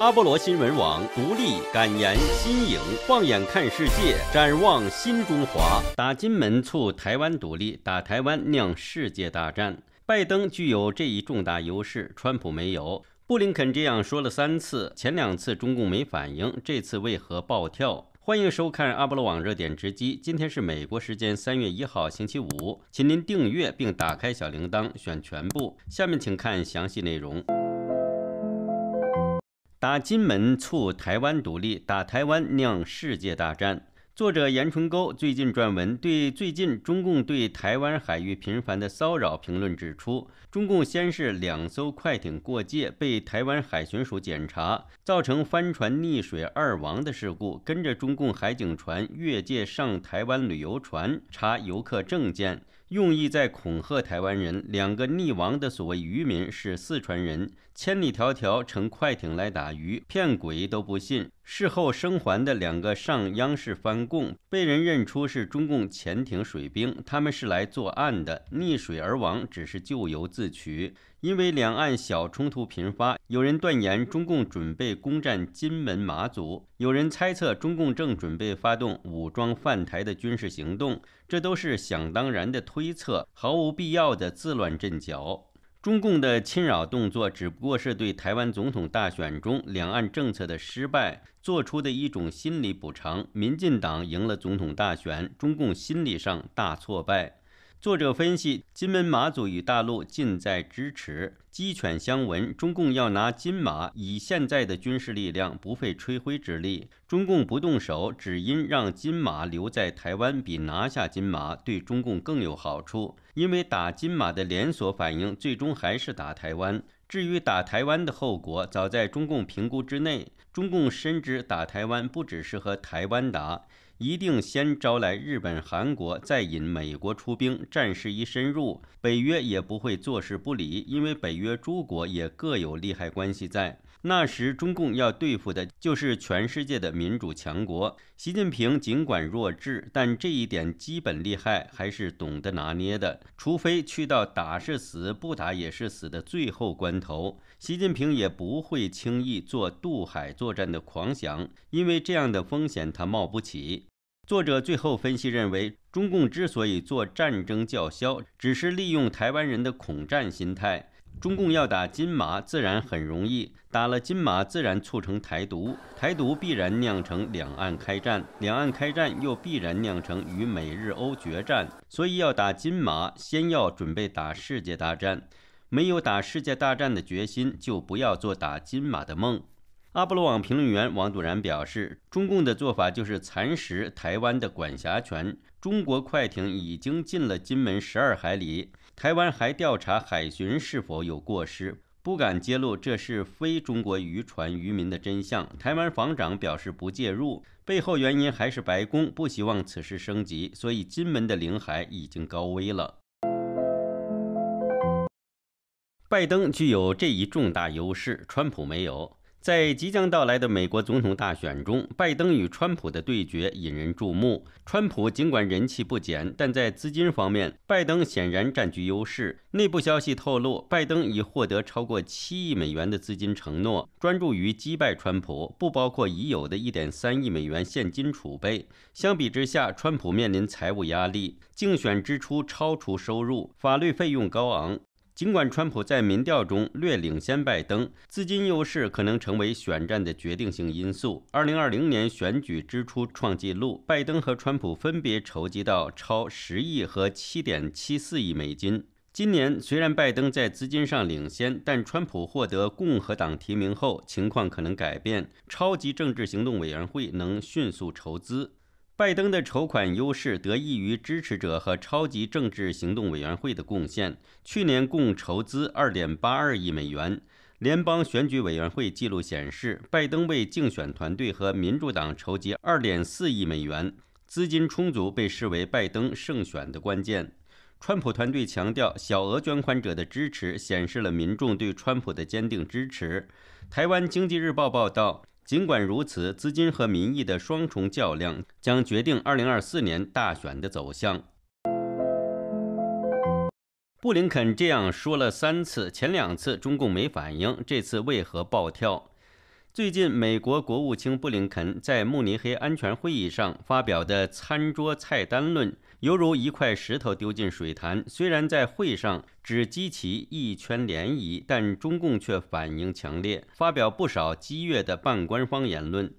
阿波罗新闻网独立敢言新颖，放眼看世界，展望新中华。打金门促台湾独立，打台湾酿世界大战。拜登具有这一重大优势，川普没有。布林肯这样说了三次，前两次中共没反应，这次为何暴跳？欢迎收看阿波罗网热点直击。今天是美国时间三月一号星期五，请您订阅并打开小铃铛，选全部。下面请看详细内容。打金门促台湾独立，打台湾酿世界大战。作者严春沟最近撰文，对最近中共对台湾海域频繁的骚扰评论指出：中共先是两艘快艇过界被台湾海巡署检查，造成帆船溺水二亡的事故；跟着中共海警船越界上台湾旅游船查游客证件。用意在恐吓台湾人。两个溺亡的所谓渔民是四川人，千里迢迢乘快艇来打鱼，骗鬼都不信。事后生还的两个上央视翻供，被人认出是中共潜艇水兵，他们是来作案的，溺水而亡只是咎由自取。因为两岸小冲突频发，有人断言中共准备攻占金门马祖，有人猜测中共正准备发动武装犯台的军事行动，这都是想当然的推测，毫无必要的自乱阵脚。中共的侵扰动作，只不过是对台湾总统大选中两岸政策的失败做出的一种心理补偿。民进党赢了总统大选，中共心理上大挫败。作者分析，金门、马祖与大陆近在咫尺，鸡犬相闻。中共要拿金马，以现在的军事力量，不费吹灰之力。中共不动手，只因让金马留在台湾，比拿下金马对中共更有好处。因为打金马的连锁反应，最终还是打台湾。至于打台湾的后果，早在中共评估之内。中共深知，打台湾不只是和台湾打。一定先招来日本、韩国，再引美国出兵。战事一深入，北约也不会坐视不理，因为北约诸国也各有利害关系在。那时，中共要对付的就是全世界的民主强国。习近平尽管弱智，但这一点基本厉害还是懂得拿捏的。除非去到打是死，不打也是死的最后关头，习近平也不会轻易做渡海作战的狂想，因为这样的风险他冒不起。作者最后分析认为，中共之所以做战争叫嚣，只是利用台湾人的恐战心态。中共要打金马，自然很容易；打了金马，自然促成台独，台独必然酿成两岸开战，两岸开战又必然酿成与美日欧决战。所以，要打金马，先要准备打世界大战。没有打世界大战的决心，就不要做打金马的梦。阿波罗网评论员王笃然表示，中共的做法就是蚕食台湾的管辖权。中国快艇已经进了金门十二海里，台湾还调查海巡是否有过失，不敢揭露这是非中国渔船渔民的真相。台湾防长表示不介入，背后原因还是白宫不希望此事升级，所以金门的领海已经高危了。拜登具有这一重大优势，川普没有。在即将到来的美国总统大选中，拜登与川普的对决引人注目。川普尽管人气不减，但在资金方面，拜登显然占据优势。内部消息透露，拜登已获得超过七亿美元的资金承诺，专注于击败川普，不包括已有的一点三亿美元现金储备。相比之下，川普面临财务压力，竞选支出超出收入，法律费用高昂。尽管川普在民调中略领先拜登，资金优势可能成为选战的决定性因素。二零二零年选举支出创纪录，拜登和川普分别筹集到超十亿和七点七四亿美金。今年虽然拜登在资金上领先，但川普获得共和党提名后，情况可能改变。超级政治行动委员会能迅速筹资。拜登的筹款优势得益于支持者和超级政治行动委员会的贡献，去年共筹资2.82亿美元。联邦选举委员会记录显示，拜登为竞选团队和民主党筹集2.4亿美元，资金充足被视为拜登胜选的关键。川普团队强调，小额捐款者的支持显示了民众对川普的坚定支持。台湾经济日报报道。尽管如此，资金和民意的双重较量将决定2024年大选的走向。布林肯这样说了三次，前两次中共没反应，这次为何暴跳？最近，美国国务卿布林肯在慕尼黑安全会议上发表的“餐桌菜单论”，犹如一块石头丢进水潭。虽然在会上只激起一圈涟漪，但中共却反应强烈，发表不少激越的半官方言论。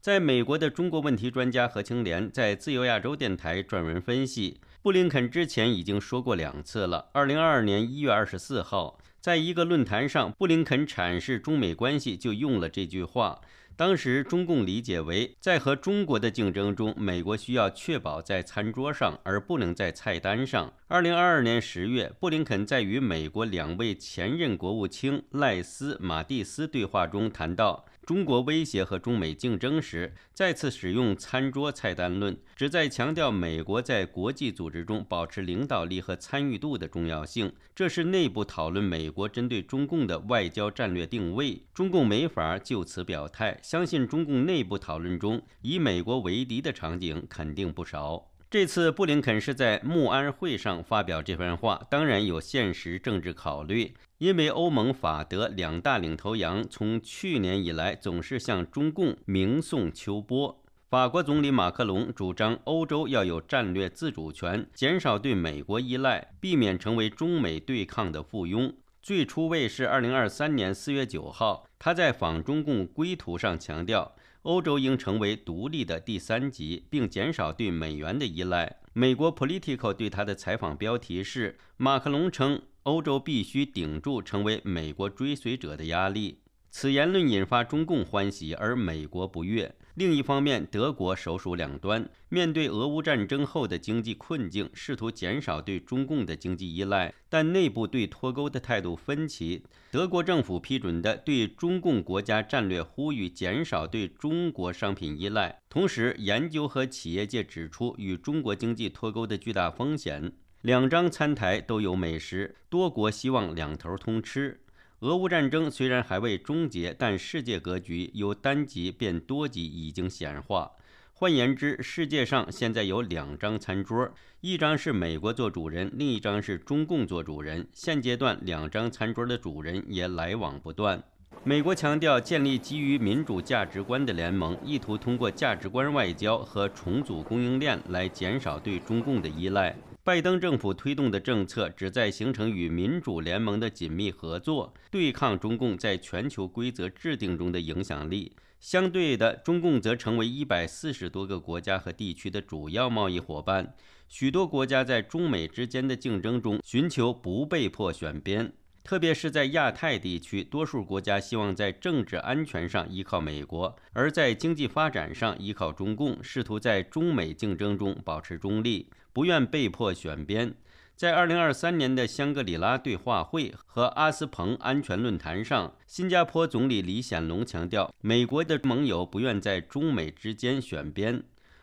在美国的中国问题专家何青莲在《自由亚洲电台》撰文分析。布林肯之前已经说过两次了。二零二二年一月二十四号，在一个论坛上，布林肯阐释中美关系就用了这句话。当时中共理解为，在和中国的竞争中，美国需要确保在餐桌上，而不能在菜单上。二零二二年十月，布林肯在与美国两位前任国务卿赖斯、马蒂斯对话中谈到。中国威胁和中美竞争时，再次使用“餐桌菜单论”，旨在强调美国在国际组织中保持领导力和参与度的重要性。这是内部讨论美国针对中共的外交战略定位。中共没法就此表态，相信中共内部讨论中以美国为敌的场景肯定不少。这次布林肯是在慕安会上发表这番话，当然有现实政治考虑。因为欧盟法德两大领头羊从去年以来总是向中共明送秋波。法国总理马克龙主张欧洲要有战略自主权，减少对美国依赖，避免成为中美对抗的附庸。最初位是二零二三年四月九号，他在访中共归途上强调。欧洲应成为独立的第三极，并减少对美元的依赖。美国《Political》对他的采访标题是：“马克龙称，欧洲必须顶住成为美国追随者的压力。”此言论引发中共欢喜，而美国不悦。另一方面，德国首鼠两端，面对俄乌战争后的经济困境，试图减少对中共的经济依赖，但内部对脱钩的态度分歧。德国政府批准的对中共国家战略呼吁减少对中国商品依赖，同时研究和企业界指出与中国经济脱钩的巨大风险。两张餐台都有美食，多国希望两头通吃。俄乌战争虽然还未终结，但世界格局由单极变多极已经显化。换言之，世界上现在有两张餐桌，一张是美国做主人，另一张是中共做主人。现阶段，两张餐桌的主人也来往不断。美国强调建立基于民主价值观的联盟，意图通过价值观外交和重组供应链来减少对中共的依赖。拜登政府推动的政策旨在形成与民主联盟的紧密合作，对抗中共在全球规则制定中的影响力。相对的，中共则成为一百四十多个国家和地区的主要贸易伙伴。许多国家在中美之间的竞争中寻求不被迫选边，特别是在亚太地区，多数国家希望在政治安全上依靠美国，而在经济发展上依靠中共，试图在中美竞争中保持中立。不愿被迫选边，在二零二三年的香格里拉对话会和阿斯彭安全论坛上，新加坡总理李显龙强调，美国的盟友不愿在中美之间选边。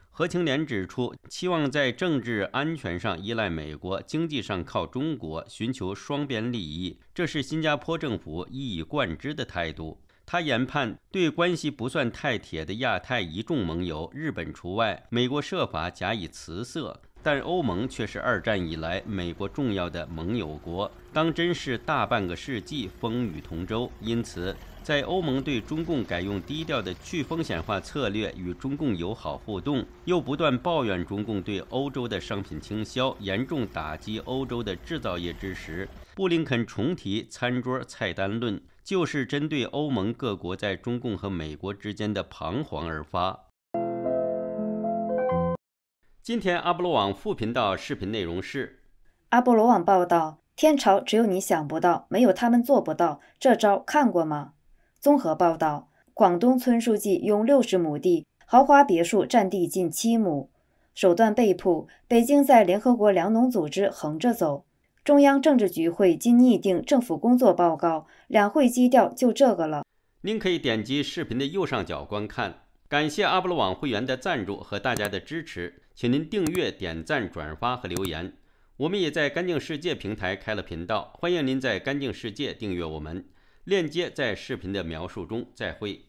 何清莲指出，期望在政治安全上依赖美国，经济上靠中国，寻求双边利益，这是新加坡政府一以贯之的态度。他研判，对关系不算太铁的亚太一众盟友，日本除外，美国设法假以辞色。但欧盟却是二战以来美国重要的盟友国，当真是大半个世纪风雨同舟。因此，在欧盟对中共改用低调的去风险化策略与中共友好互动，又不断抱怨中共对欧洲的商品倾销严重打击欧洲的制造业之时，布林肯重提“餐桌菜单论”，就是针对欧盟各国在中共和美国之间的彷徨而发。今天阿波罗网副频道视频内容是：阿波罗网报道，天朝只有你想不到，没有他们做不到。这招看过吗？综合报道，广东村书记用六十亩地豪华别墅占地近七亩，手段被曝。北京在联合国粮农组织横着走。中央政治局会今拟定政府工作报告，两会基调就这个了。您可以点击视频的右上角观看。感谢阿波罗网会员的赞助和大家的支持，请您订阅、点赞、转发和留言。我们也在干净世界平台开了频道，欢迎您在干净世界订阅我们，链接在视频的描述中。再会。